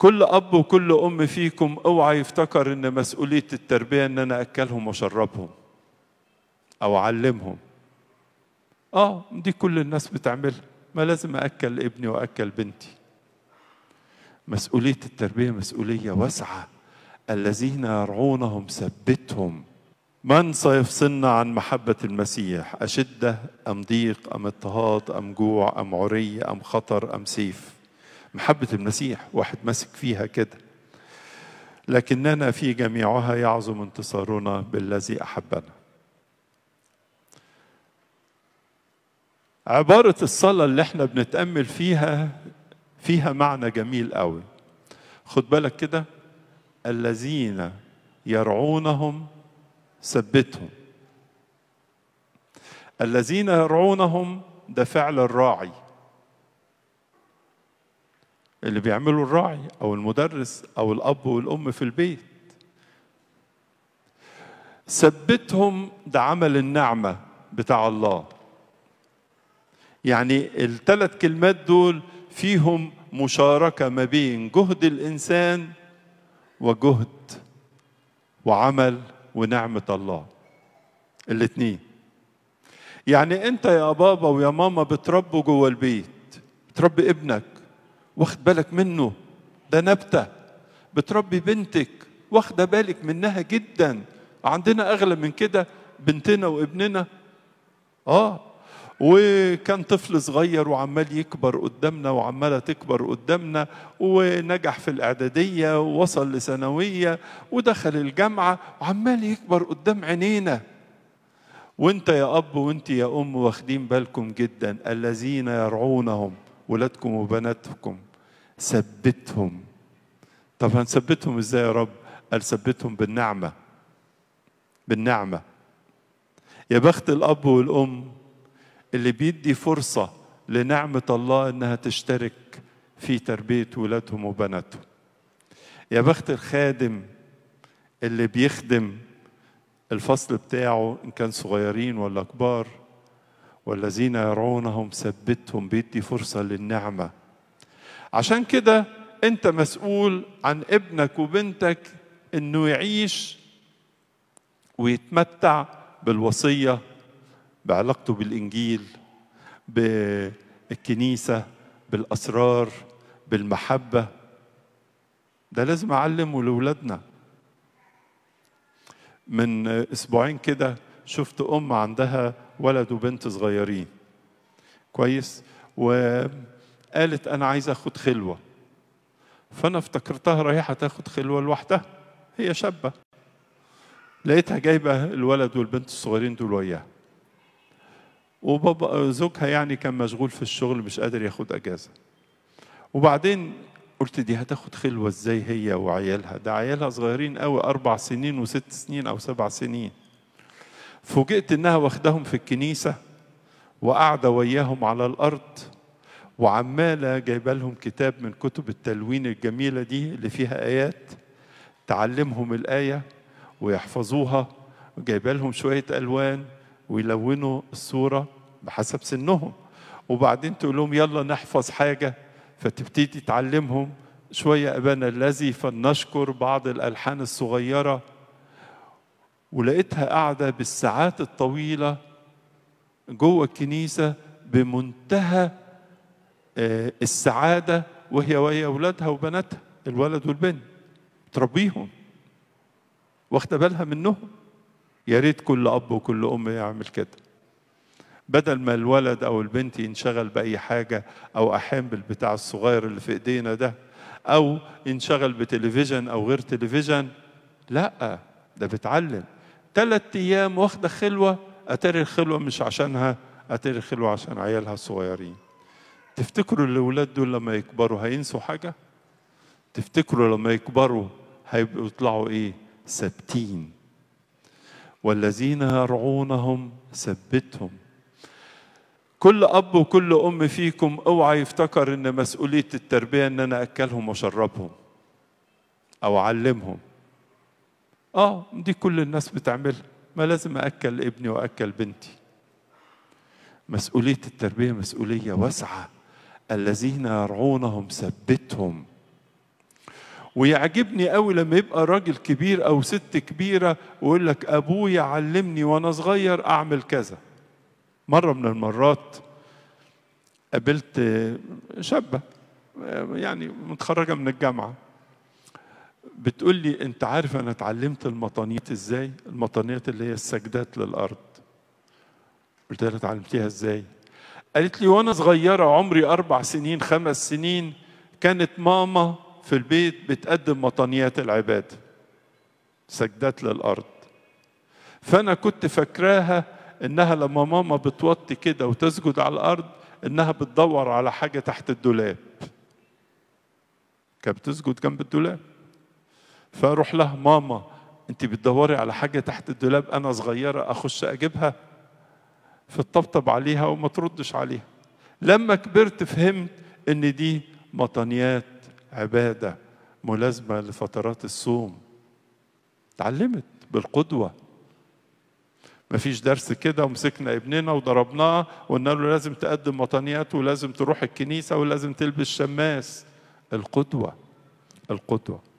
كل اب وكل ام فيكم اوعى يفتكر ان مسؤوليه التربيه ان انا اكلهم واشربهم او اعلمهم اه دي كل الناس بتعملها ما لازم اكل ابني واكل بنتي مسؤوليه التربيه مسؤوليه واسعه الذين يرعونهم ثبتهم من سيفصلنا عن محبة المسيح أشدة أم ضيق أم اضطهاد أم جوع أم عري أم خطر أم سيف محبة المسيح واحد ماسك فيها كده لكننا في جميعها يعظم انتصارنا بالذي أحبنا عبارة الصلاة اللي احنا بنتأمل فيها فيها معنى جميل قوي خد بالك كده الذين يرعونهم ثبتهم الذين يرعونهم ده فعل الراعي اللي بيعمله الراعي او المدرس او الاب والام في البيت ثبتهم ده عمل النعمه بتاع الله يعني الثلاث كلمات دول فيهم مشاركه ما بين جهد الانسان وجهد وعمل ونعمه الله الاثنين يعني انت يا بابا ويا ماما بتربوا جوه البيت بتربي ابنك واخد بالك منه ده نبتة بتربي بنتك واخدة بالك منها جدا عندنا أغلى من كده بنتنا وابننا آه وكان طفل صغير وعمال يكبر قدامنا وعمالة تكبر قدامنا ونجح في الإعدادية ووصل لثانوية ودخل الجامعة وعمال يكبر قدام عينينا وانت يا أب وانت يا أم واخدين بالكم جدا الذين يرعونهم ولادكم وبناتكم ثبتهم طب هنثبتهم ازاي يا رب قال ثبتهم بالنعمه بالنعمه يا بخت الاب والام اللي بيدي فرصه لنعمه الله انها تشترك في تربيه ولادهم وبناتهم يا بخت الخادم اللي بيخدم الفصل بتاعه ان كان صغيرين ولا كبار والذين يرعونهم ثبتهم بيدي فرصه للنعمه عشان كده انت مسؤول عن ابنك وبنتك انه يعيش ويتمتع بالوصيه بعلاقته بالانجيل بالكنيسه بالاسرار بالمحبه ده لازم اعلمه لاولادنا من اسبوعين كده شفت ام عندها ولد وبنت صغيرين كويس و قالت أنا عايزة أخد خلوة فأنا افتكرتها رايحة تاخد خلوة لوحدها هي شابة لقيتها جايبة الولد والبنت الصغيرين دول وياها وبابا زوجها يعني كان مشغول في الشغل مش قادر ياخد أجازة وبعدين قلت دي هتاخد خلوة ازاي هي وعيالها ده عيالها صغيرين قوي أربع سنين وست سنين أو سبع سنين فوجئت إنها واخدهم في الكنيسة وقاعدة وياهم على الأرض وعماله جايبه لهم كتاب من كتب التلوين الجميله دي اللي فيها ايات تعلمهم الايه ويحفظوها وجايبه لهم شويه الوان ويلونوا الصوره بحسب سنهم وبعدين تقول لهم يلا نحفظ حاجه فتبتدي تعلمهم شويه ابانا الذي فلنشكر بعض الالحان الصغيره ولقيتها قاعده بالساعات الطويله جوه الكنيسه بمنتهى آه، السعادة وهي وهي أولادها وبناتها الولد والبنت تربيهم واخدة بالها منهم يا ريت كل أب وكل أم يعمل كده بدل ما الولد أو البنت ينشغل بأي حاجة أو أحيان بالبتاع الصغير اللي في إيدينا ده أو ينشغل بتلفزيون أو غير تلفزيون لا ده بتعلم ثلاث أيام واخدة خلوة أتاري الخلوة مش عشانها أتاري الخلوة عشان عيالها الصغيرين تفتكروا الأولاد دول لما يكبروا هينسوا حاجة؟ تفتكروا لما يكبروا هيبقوا يطلعوا إيه؟ ثابتين والذين يرعونهم ثبتهم كل أب وكل أم فيكم اوعى يفتكر إن مسؤولية التربية إن أنا أكلهم وأشربهم أو أعلمهم آه دي كل الناس بتعملها ما لازم أكل ابني وأكل بنتي مسؤولية التربية مسؤولية واسعة الذين يرعونهم ثبتهم ويعجبني قوي لما يبقى راجل كبير او ست كبيره ويقول لك ابويا علمني وانا صغير اعمل كذا مره من المرات قابلت شابه يعني متخرجه من الجامعه بتقول لي انت عارف انا اتعلمت المطانيات ازاي المطانيات اللي هي السجدات للارض قلت لها اتعلمتيها ازاي قالت لي وانا صغيره عمري اربع سنين خمس سنين كانت ماما في البيت بتقدم مطنيات العباده سجدات للارض فانا كنت فاكراها انها لما ماما بتوطي كده وتسجد على الارض انها بتدور على حاجه تحت الدولاب كانت بتسجد جنب الدولاب فاروح لها ماما انت بتدوري على حاجه تحت الدولاب انا صغيره اخش اجيبها فتطبطب عليها وما تردش عليها لما كبرت فهمت ان دي مطنيات عباده ملازمه لفترات الصوم اتعلمت بالقدوه ما فيش درس كده ومسكنا ابننا وضربناه وقلنا له لازم تقدم مطنيات ولازم تروح الكنيسه ولازم تلبس شماس القدوه القدوه